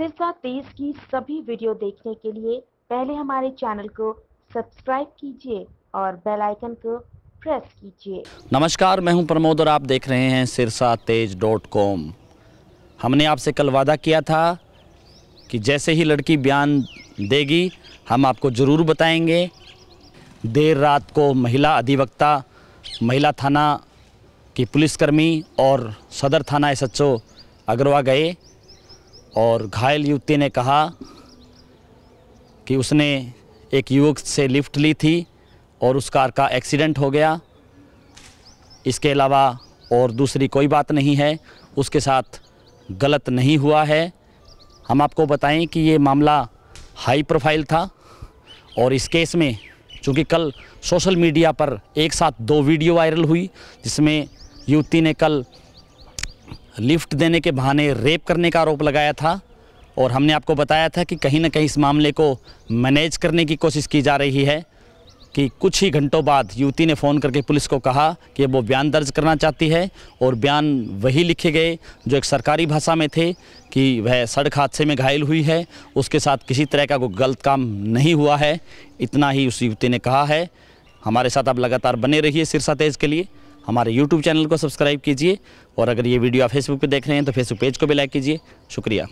सिरसा तेज की सभी वीडियो देखने के लिए पहले हमारे चैनल को सब्सक्राइब कीजिए और बेल आइकन को प्रेस कीजिए नमस्कार मैं हूं प्रमोद और आप देख रहे हैं सिरसा तेज डॉट कॉम हमने आपसे कल वादा किया था कि जैसे ही लड़की बयान देगी हम आपको ज़रूर बताएंगे देर रात को महिला अधिवक्ता महिला थाना की पुलिसकर्मी और सदर थाना एस अग्रवा गए और घायल युवती ने कहा कि उसने एक युवक से लिफ्ट ली थी और उस कार का एक्सीडेंट हो गया इसके अलावा और दूसरी कोई बात नहीं है उसके साथ गलत नहीं हुआ है हम आपको बताएं कि ये मामला हाई प्रोफाइल था और इस केस में चूँकि कल सोशल मीडिया पर एक साथ दो वीडियो वायरल हुई जिसमें युवती ने कल लिफ्ट देने के बहाने रेप करने का आरोप लगाया था और हमने आपको बताया था कि कहीं ना कहीं इस मामले को मैनेज करने की कोशिश की जा रही है कि कुछ ही घंटों बाद युवती ने फ़ोन करके पुलिस को कहा कि वो बयान दर्ज करना चाहती है और बयान वही लिखे गए जो एक सरकारी भाषा में थे कि वह सड़क हादसे में घायल हुई है उसके साथ किसी तरह का कोई गलत काम नहीं हुआ है इतना ही उस युवती ने कहा है हमारे साथ आप लगातार बने रहिए सिरसा तेज के लिए हमारे यूट्यूब चैनल को सब्सक्राइब कीजिए और अगर ये वीडियो आप फेसबुक पर देख रहे हैं तो फेसबुक पेज को भी लाइक कीजिए शुक्रिया